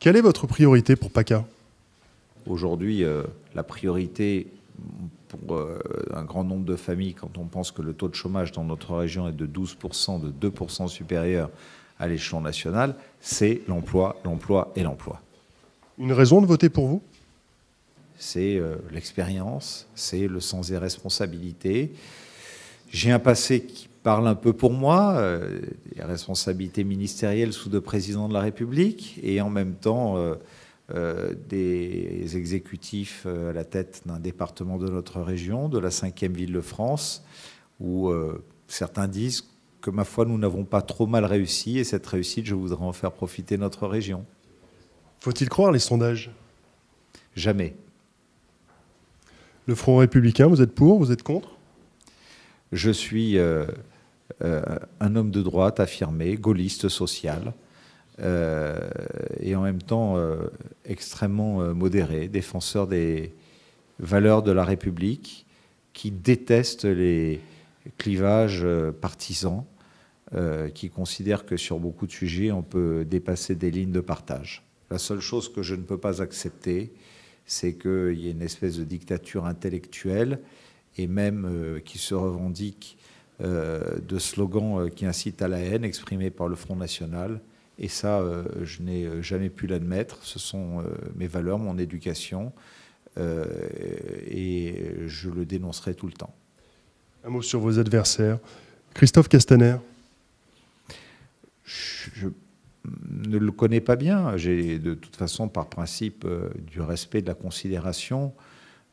Quelle est votre priorité pour PACA Aujourd'hui, euh, la priorité pour euh, un grand nombre de familles, quand on pense que le taux de chômage dans notre région est de 12%, de 2% supérieur à l'échelon national, c'est l'emploi, l'emploi et l'emploi. Une raison de voter pour vous C'est euh, l'expérience, c'est le sens des responsabilités. J'ai un passé qui parle un peu pour moi, euh, des responsabilités ministérielles sous deux président de la République et en même temps euh, euh, des exécutifs à la tête d'un département de notre région, de la cinquième ville de France, où certains disent que ma foi, nous n'avons pas trop mal réussi et cette réussite, je voudrais en faire profiter notre région. Faut-il croire les sondages Jamais. Le Front républicain, vous êtes pour, vous êtes contre Je suis... Euh, un homme de droite affirmé, gaulliste social, euh, et en même temps euh, extrêmement modéré, défenseur des valeurs de la République, qui déteste les clivages partisans, qui considère que sur beaucoup de sujets, on peut dépasser des lignes de partage. La seule chose que je ne peux pas accepter, c'est qu'il y ait une espèce de dictature intellectuelle et même qui se revendique euh, de slogans euh, qui incitent à la haine exprimés par le Front National. Et ça, euh, je n'ai jamais pu l'admettre. Ce sont mes valeurs, mon éducation, et je le dénoncerai tout le temps. Un mot sur vos adversaires. Christophe Castaner. Je ne le connais pas bien. J'ai de toute façon, par principe du respect, de la considération,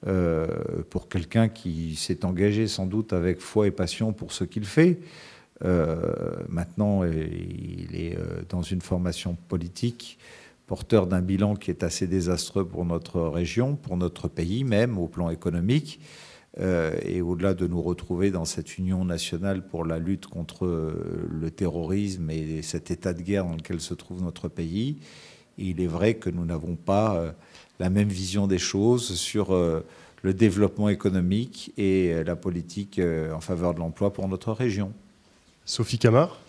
euh, pour quelqu'un qui s'est engagé sans doute avec foi et passion pour ce qu'il fait. Euh, maintenant, il est euh, dans une formation politique, porteur d'un bilan qui est assez désastreux pour notre région, pour notre pays même, au plan économique. et au-delà de nous retrouver dans cette union nationale pour la lutte contre le terrorisme et cet état de guerre dans lequel se trouve notre pays, il est vrai que nous n'avons pas euh, la même vision des choses sur euh, le développement économique et euh, la politique en faveur de l'emploi pour notre région. Sophie Camard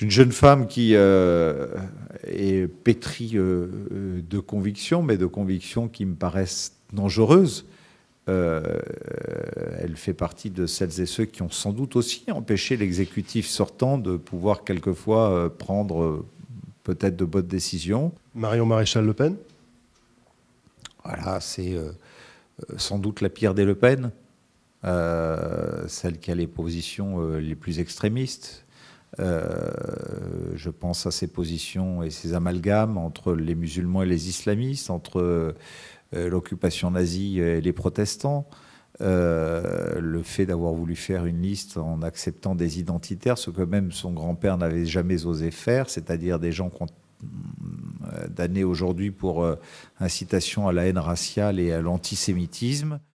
une jeune femme qui est pétrie de convictions, mais de convictions qui me paraissent dangereuses. elle fait partie de celles et ceux qui ont sans doute aussi empêché l'exécutif sortant de pouvoir quelquefois prendre peut-être de bonnes décisions. Marion Maréchal Le Pen Voilà, c'est euh, euh, sans doute la pire des Le Pen, euh, celle qui a les positions les plus extrémistes. je pense à ses positions et ses amalgames entre les musulmans et les islamistes, entre l'occupation nazie et les protestants. Euh, le fait d'avoir voulu faire une liste en acceptant des identitaires, ce que même son grand-père n'avait jamais osé faire, c'est-à-dire des gens qu'on euh, aujourd'hui pour euh, incitation à la haine raciale et à l'antisémitisme.